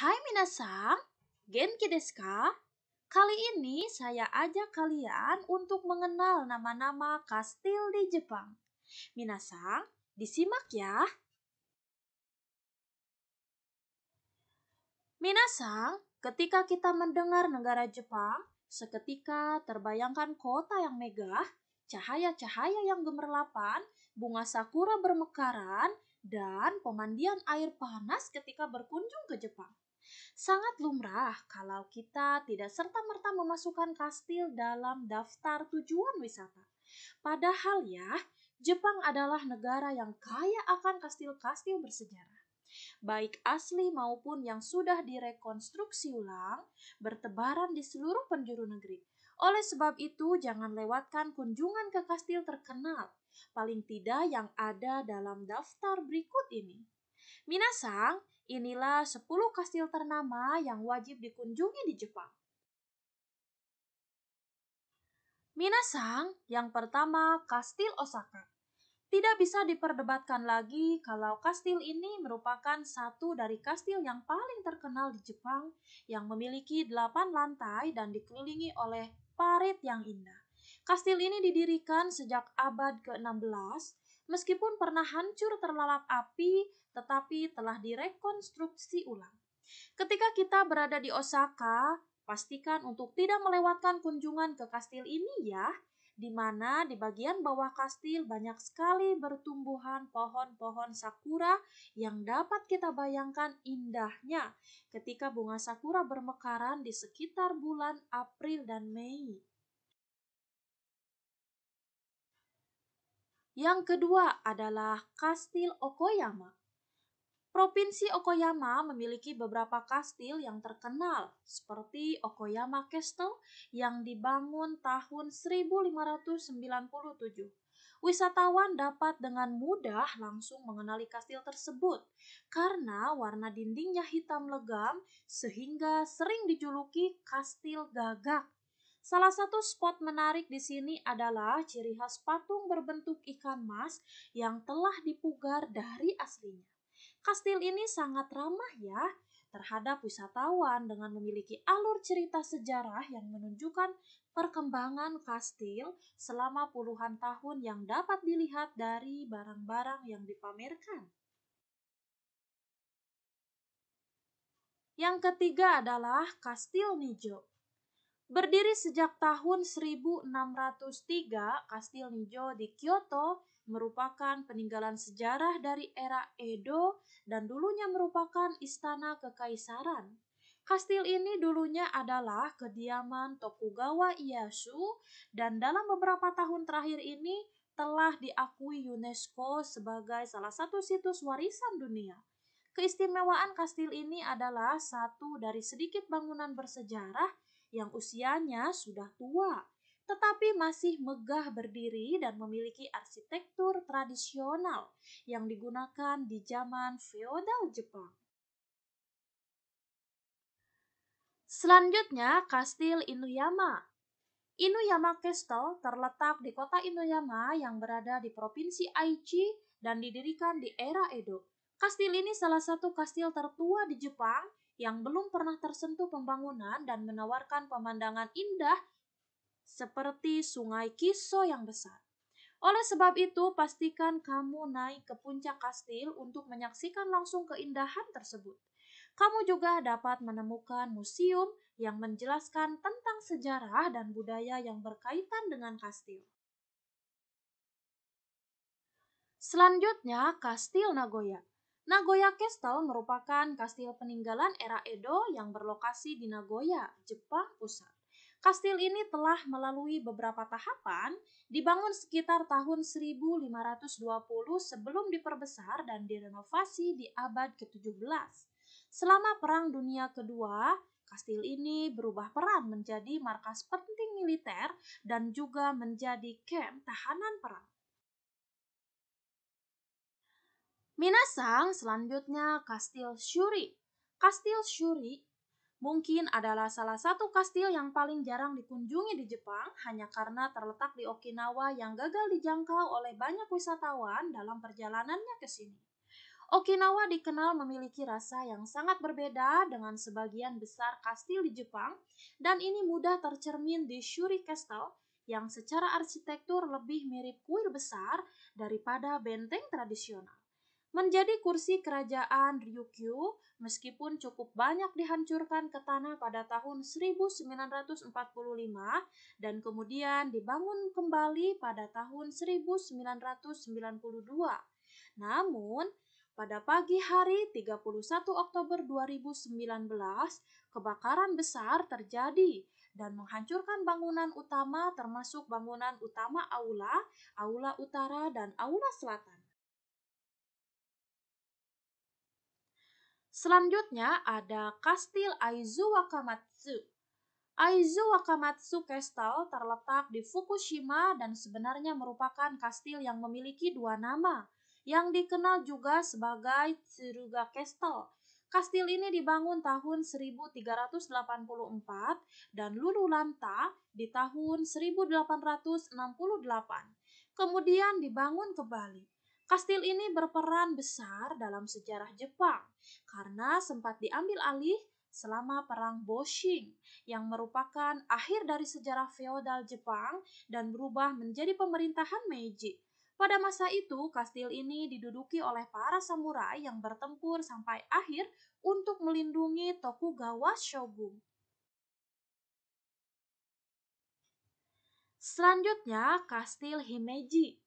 Hai Minasang, Genki desu ka? Kali ini saya ajak kalian untuk mengenal nama-nama kastil di Jepang. Minasang, disimak ya. Minasang, ketika kita mendengar negara Jepang, seketika terbayangkan kota yang megah, cahaya-cahaya yang gemerlapan, bunga sakura bermekaran, dan pemandian air panas ketika berkunjung ke Jepang. Sangat lumrah kalau kita tidak serta-merta memasukkan kastil dalam daftar tujuan wisata. Padahal ya, Jepang adalah negara yang kaya akan kastil-kastil bersejarah baik asli maupun yang sudah direkonstruksi ulang, bertebaran di seluruh penjuru negeri. Oleh sebab itu, jangan lewatkan kunjungan ke kastil terkenal, paling tidak yang ada dalam daftar berikut ini. Minasang, inilah 10 kastil ternama yang wajib dikunjungi di Jepang. Minasang, yang pertama Kastil Osaka. Tidak bisa diperdebatkan lagi kalau kastil ini merupakan satu dari kastil yang paling terkenal di Jepang yang memiliki 8 lantai dan dikelilingi oleh parit yang indah. Kastil ini didirikan sejak abad ke-16 meskipun pernah hancur terlalap api, tetapi telah direkonstruksi ulang. Ketika kita berada di Osaka, pastikan untuk tidak melewatkan kunjungan ke kastil ini ya, di mana di bagian bawah kastil banyak sekali bertumbuhan pohon-pohon sakura yang dapat kita bayangkan indahnya ketika bunga sakura bermekaran di sekitar bulan April dan Mei. Yang kedua adalah Kastil Okoyama. Provinsi Okoyama memiliki beberapa kastil yang terkenal, seperti Okoyama Castle yang dibangun tahun 1597. Wisatawan dapat dengan mudah langsung mengenali kastil tersebut karena warna dindingnya hitam legam sehingga sering dijuluki kastil gagak. Salah satu spot menarik di sini adalah ciri khas patung berbentuk ikan mas yang telah dipugar dari aslinya. Kastil ini sangat ramah ya terhadap wisatawan dengan memiliki alur cerita sejarah yang menunjukkan perkembangan kastil selama puluhan tahun yang dapat dilihat dari barang-barang yang dipamerkan. Yang ketiga adalah Kastil Nijo. Berdiri sejak tahun 1603, Kastil Nijo di Kyoto merupakan peninggalan sejarah dari era Edo dan dulunya merupakan istana kekaisaran. Kastil ini dulunya adalah kediaman Tokugawa Ieyasu dan dalam beberapa tahun terakhir ini telah diakui UNESCO sebagai salah satu situs warisan dunia. Keistimewaan kastil ini adalah satu dari sedikit bangunan bersejarah yang usianya sudah tua tetapi masih megah berdiri dan memiliki arsitektur tradisional yang digunakan di zaman feodal Jepang. Selanjutnya, Kastil Inuyama. Inuyama Castle terletak di kota Inuyama yang berada di Provinsi Aichi dan didirikan di era Edo. Kastil ini salah satu kastil tertua di Jepang yang belum pernah tersentuh pembangunan dan menawarkan pemandangan indah seperti sungai Kiso yang besar. Oleh sebab itu, pastikan kamu naik ke puncak kastil untuk menyaksikan langsung keindahan tersebut. Kamu juga dapat menemukan museum yang menjelaskan tentang sejarah dan budaya yang berkaitan dengan kastil. Selanjutnya, Kastil Nagoya. Nagoya Castle merupakan kastil peninggalan era Edo yang berlokasi di Nagoya, Jepang Pusat. Kastil ini telah melalui beberapa tahapan, dibangun sekitar tahun 1520 sebelum diperbesar dan direnovasi di abad ke-17. Selama Perang Dunia Kedua, kastil ini berubah peran menjadi markas penting militer dan juga menjadi kamp tahanan perang. Minasang selanjutnya Kastil Shuri. Kastil Shuri mungkin adalah salah satu kastil yang paling jarang dikunjungi di Jepang hanya karena terletak di Okinawa yang gagal dijangkau oleh banyak wisatawan dalam perjalanannya ke sini. Okinawa dikenal memiliki rasa yang sangat berbeda dengan sebagian besar kastil di Jepang dan ini mudah tercermin di Shuri Castle yang secara arsitektur lebih mirip kuil besar daripada benteng tradisional menjadi kursi kerajaan Ryukyu meskipun cukup banyak dihancurkan ke tanah pada tahun 1945 dan kemudian dibangun kembali pada tahun 1992. Namun, pada pagi hari 31 Oktober 2019, kebakaran besar terjadi dan menghancurkan bangunan utama termasuk bangunan utama aula, aula utara, dan aula selatan. Selanjutnya ada kastil Aizu Wakamatsu. Aizu Wakamatsu Castle terletak di Fukushima dan sebenarnya merupakan kastil yang memiliki dua nama, yang dikenal juga sebagai Tsuruga Castle. Kastil ini dibangun tahun 1384 dan luluh lanta di tahun 1868. Kemudian dibangun kembali. Kastil ini berperan besar dalam sejarah Jepang karena sempat diambil alih selama Perang Boshin, yang merupakan akhir dari sejarah feodal Jepang dan berubah menjadi pemerintahan Meiji. Pada masa itu, kastil ini diduduki oleh para samurai yang bertempur sampai akhir untuk melindungi Tokugawa Shogun. Selanjutnya, kastil Himeji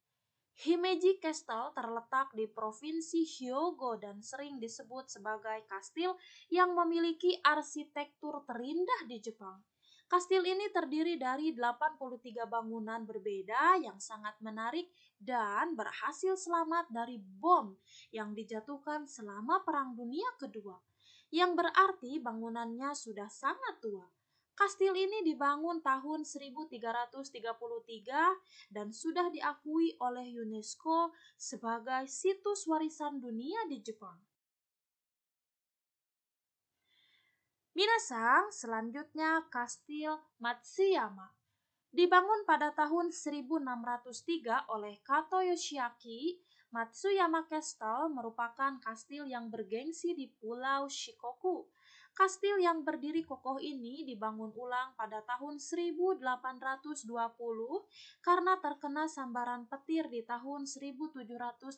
Himeji Castle terletak di Provinsi Hyogo dan sering disebut sebagai kastil yang memiliki arsitektur terindah di Jepang. Kastil ini terdiri dari 83 bangunan berbeda yang sangat menarik dan berhasil selamat dari bom yang dijatuhkan selama Perang Dunia Kedua, yang berarti bangunannya sudah sangat tua. Kastil ini dibangun tahun 1333 dan sudah diakui oleh UNESCO sebagai situs warisan dunia di Jepang. Minasang, selanjutnya Kastil Matsuyama. Dibangun pada tahun 1603 oleh Kato Yoshiaki, Matsuyama Castle merupakan kastil yang bergengsi di Pulau Shikoku, Kastil yang berdiri kokoh ini dibangun ulang pada tahun 1820 karena terkena sambaran petir di tahun 1784.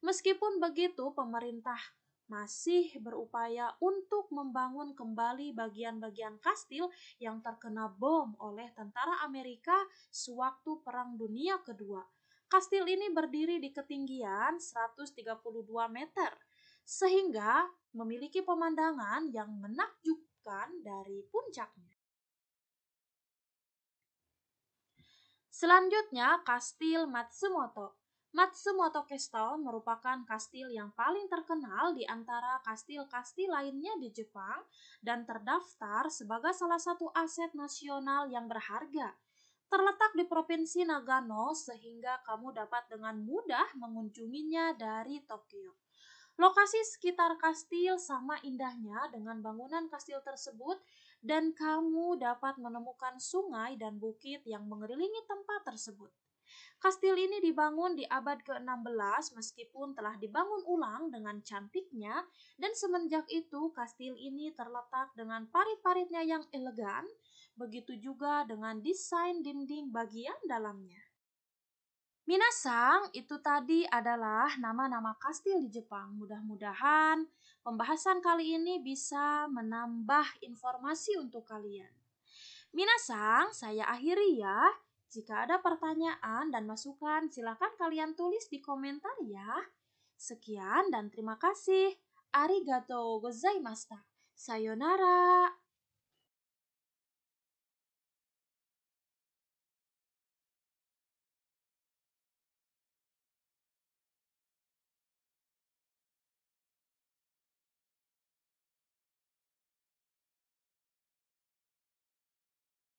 Meskipun begitu, pemerintah masih berupaya untuk membangun kembali bagian-bagian kastil yang terkena bom oleh tentara Amerika sewaktu Perang Dunia Kedua. Kastil ini berdiri di ketinggian 132 meter sehingga memiliki pemandangan yang menakjubkan dari puncaknya. Selanjutnya, Kastil Matsumoto. Matsumoto Castle merupakan kastil yang paling terkenal di antara kastil-kastil lainnya di Jepang dan terdaftar sebagai salah satu aset nasional yang berharga. Terletak di Provinsi Nagano sehingga kamu dapat dengan mudah mengunjunginya dari Tokyo. Lokasi sekitar kastil sama indahnya dengan bangunan kastil tersebut dan kamu dapat menemukan sungai dan bukit yang mengelilingi tempat tersebut. Kastil ini dibangun di abad ke-16 meskipun telah dibangun ulang dengan cantiknya dan semenjak itu kastil ini terletak dengan parit-paritnya yang elegan, begitu juga dengan desain dinding bagian dalamnya. Minasang itu tadi adalah nama-nama kastil di Jepang. Mudah-mudahan pembahasan kali ini bisa menambah informasi untuk kalian. Minasang, saya akhiri ya. Jika ada pertanyaan dan masukan, silakan kalian tulis di komentar ya. Sekian dan terima kasih. Arigato gozaimashita. Sayonara.